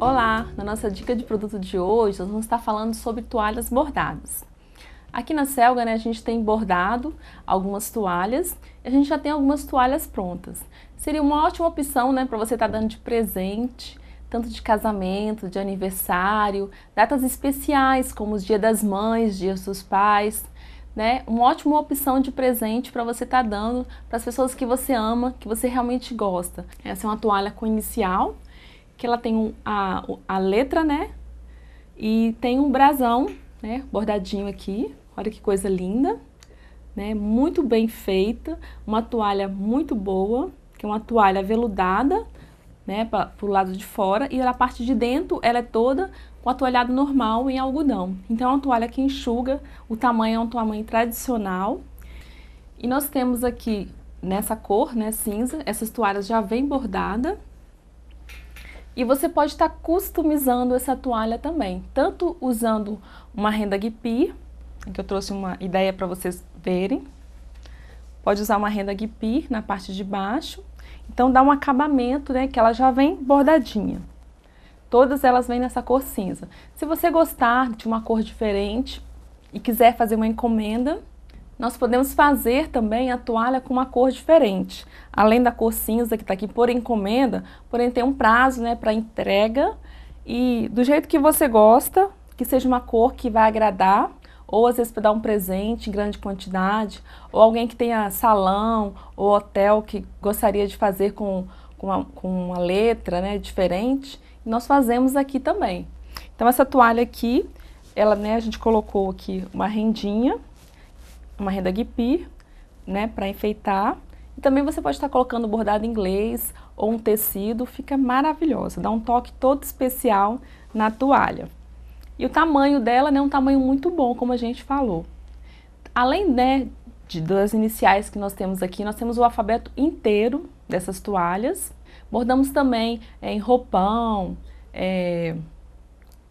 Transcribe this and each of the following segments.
Olá! Na nossa dica de produto de hoje, nós vamos estar falando sobre toalhas bordadas. Aqui na Selga, né, a gente tem bordado algumas toalhas e a gente já tem algumas toalhas prontas. Seria uma ótima opção né, para você estar tá dando de presente, tanto de casamento, de aniversário, datas especiais como os Dia das Mães, Dias dos Pais, né? Uma ótima opção de presente para você estar tá dando para as pessoas que você ama, que você realmente gosta. Essa é uma toalha com inicial, que ela tem um, a, a letra, né? E tem um brasão, né? Bordadinho aqui. Olha que coisa linda, né? Muito bem feita. Uma toalha muito boa, que é uma toalha veludada, né? Pra, pro lado de fora. E a parte de dentro, ela é toda com atoalhado normal em algodão. Então, é uma toalha que enxuga. O tamanho é um tamanho tradicional. E nós temos aqui, nessa cor, né? Cinza, essas toalhas já vem bordada e você pode estar tá customizando essa toalha também, tanto usando uma renda guipi, que eu trouxe uma ideia para vocês verem. Pode usar uma renda guipi na parte de baixo. Então dá um acabamento, né, que ela já vem bordadinha. Todas elas vêm nessa cor cinza. Se você gostar de uma cor diferente e quiser fazer uma encomenda, nós podemos fazer também a toalha com uma cor diferente. Além da cor cinza que está aqui por encomenda, porém tem um prazo né, para entrega. E do jeito que você gosta, que seja uma cor que vai agradar, ou às vezes para dar um presente em grande quantidade, ou alguém que tenha salão ou hotel que gostaria de fazer com, com, uma, com uma letra né, diferente. nós fazemos aqui também. Então essa toalha aqui, ela, né, a gente colocou aqui uma rendinha uma renda guipir, né, para enfeitar. E também você pode estar colocando bordado inglês ou um tecido, fica maravilhosa, dá um toque todo especial na toalha. E o tamanho dela né, é né, um tamanho muito bom, como a gente falou. Além né, de, das iniciais que nós temos aqui, nós temos o alfabeto inteiro dessas toalhas. Bordamos também é, em roupão, é,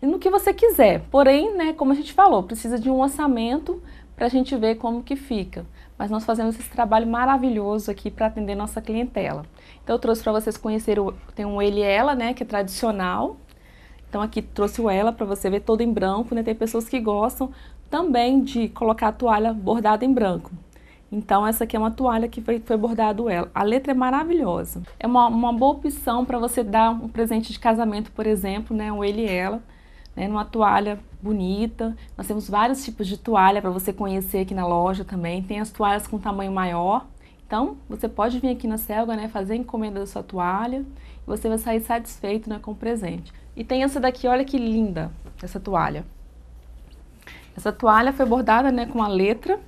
no que você quiser. Porém, né, como a gente falou, precisa de um orçamento para a gente ver como que fica. Mas nós fazemos esse trabalho maravilhoso aqui para atender nossa clientela. Então eu trouxe para vocês conhecer o tem um ele e ela, né, que é tradicional. Então aqui trouxe o ela para você ver todo em branco, né? Tem pessoas que gostam também de colocar a toalha bordada em branco. Então, essa aqui é uma toalha que foi, foi bordado ela. A letra é maravilhosa. É uma, uma boa opção para você dar um presente de casamento, por exemplo, né? Um ele e ela, né? Numa toalha bonita. Nós temos vários tipos de toalha para você conhecer aqui na loja também. Tem as toalhas com tamanho maior. Então, você pode vir aqui na Selga, né, fazer a encomenda da sua toalha e você vai sair satisfeito né, com o presente. E tem essa daqui, olha que linda essa toalha. Essa toalha foi bordada né, com a letra,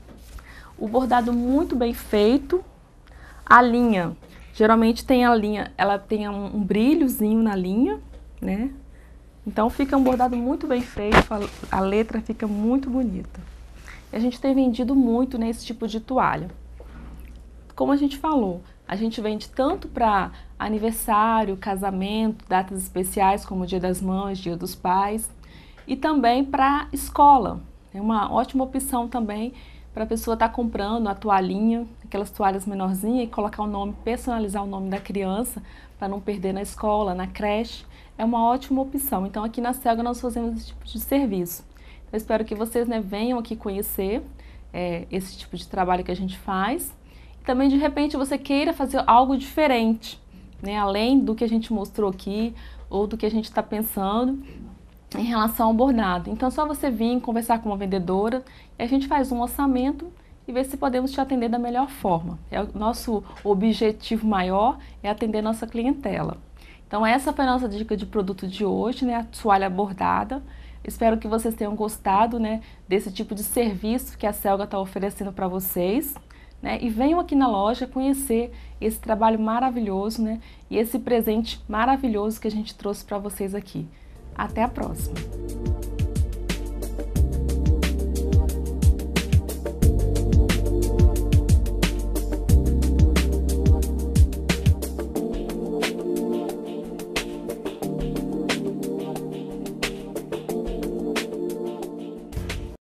o bordado muito bem feito, a linha. Geralmente tem a linha, ela tem um, um brilhozinho na linha, né? Então fica um bordado muito bem feito, a letra fica muito bonita. E a gente tem vendido muito nesse né, tipo de toalha. Como a gente falou, a gente vende tanto para aniversário, casamento, datas especiais como Dia das Mães, Dia dos Pais, e também para escola. É uma ótima opção também para a pessoa estar tá comprando a toalhinha, aquelas toalhas menorzinhas e colocar o nome, personalizar o nome da criança para não perder na escola, na creche é uma ótima opção. Então, aqui na CELGA nós fazemos esse tipo de serviço. Eu espero que vocês né, venham aqui conhecer é, esse tipo de trabalho que a gente faz. E também, de repente, você queira fazer algo diferente, né, além do que a gente mostrou aqui ou do que a gente está pensando em relação ao bordado. Então, é só você vir conversar com uma vendedora e a gente faz um orçamento e ver se podemos te atender da melhor forma. É o nosso objetivo maior é atender nossa clientela. Então essa foi a nossa dica de produto de hoje, né? A toalha bordada. Espero que vocês tenham gostado, né, desse tipo de serviço que a Selga está oferecendo para vocês. Né? E venham aqui na loja conhecer esse trabalho maravilhoso, né? E esse presente maravilhoso que a gente trouxe para vocês aqui. Até a próxima!